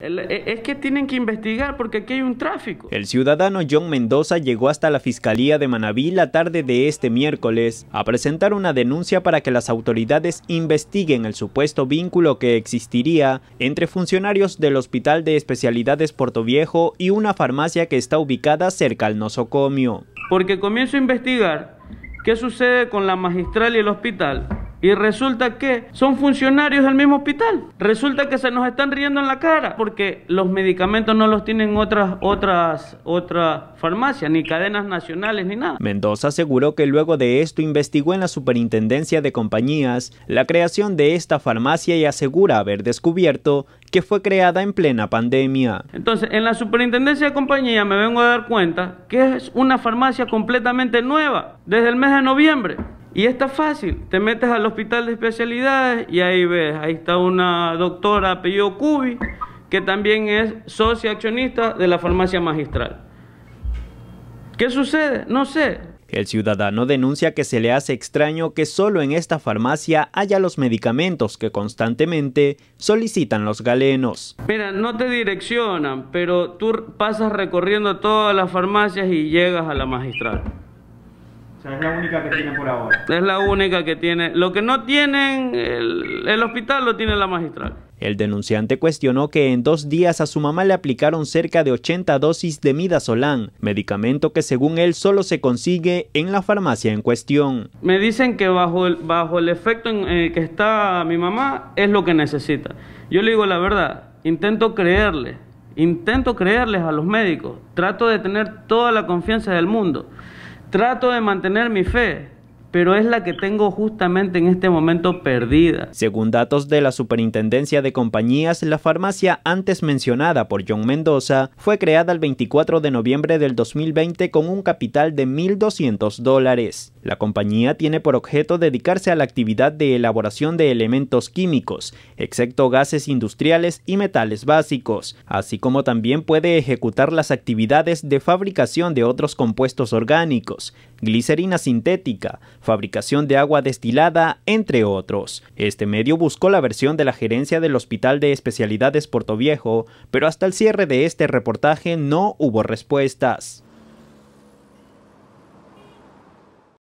E, es que tienen que investigar porque aquí hay un tráfico. El ciudadano John Mendoza llegó hasta la Fiscalía de Manabí la tarde de este miércoles a presentar una denuncia para que las autoridades investiguen el supuesto vínculo que existiría entre funcionarios del Hospital de Especialidades Portoviejo y una farmacia que está ubicada cerca al nosocomio. Porque comienzo a investigar qué sucede con la magistral y el hospital y resulta que son funcionarios del mismo hospital. Resulta que se nos están riendo en la cara porque los medicamentos no los tienen otras otras farmacias ni cadenas nacionales ni nada. Mendoza aseguró que luego de esto investigó en la Superintendencia de Compañías la creación de esta farmacia y asegura haber descubierto que fue creada en plena pandemia. Entonces, en la Superintendencia de compañías me vengo a dar cuenta que es una farmacia completamente nueva, desde el mes de noviembre. Y está fácil, te metes al hospital de especialidades y ahí ves, ahí está una doctora apellido Cubi, que también es socia accionista de la farmacia magistral. ¿Qué sucede? No sé. El ciudadano denuncia que se le hace extraño que solo en esta farmacia haya los medicamentos que constantemente solicitan los galenos. Mira, no te direccionan, pero tú pasas recorriendo todas las farmacias y llegas a la magistral es la única que tiene por ahora. Es la única que tiene. Lo que no tienen, el, el hospital lo tiene la magistral. El denunciante cuestionó que en dos días a su mamá le aplicaron cerca de 80 dosis de midazolam, medicamento que según él solo se consigue en la farmacia en cuestión. Me dicen que bajo el, bajo el efecto en el eh, que está mi mamá es lo que necesita. Yo le digo la verdad, intento creerle, intento creerles a los médicos, trato de tener toda la confianza del mundo. Trato de mantener mi fe pero es la que tengo justamente en este momento perdida. Según datos de la Superintendencia de Compañías, la farmacia antes mencionada por John Mendoza fue creada el 24 de noviembre del 2020 con un capital de 1.200 dólares. La compañía tiene por objeto dedicarse a la actividad de elaboración de elementos químicos, excepto gases industriales y metales básicos, así como también puede ejecutar las actividades de fabricación de otros compuestos orgánicos, glicerina sintética, fabricación de agua destilada, entre otros. Este medio buscó la versión de la gerencia del Hospital de Especialidades Portoviejo, pero hasta el cierre de este reportaje no hubo respuestas.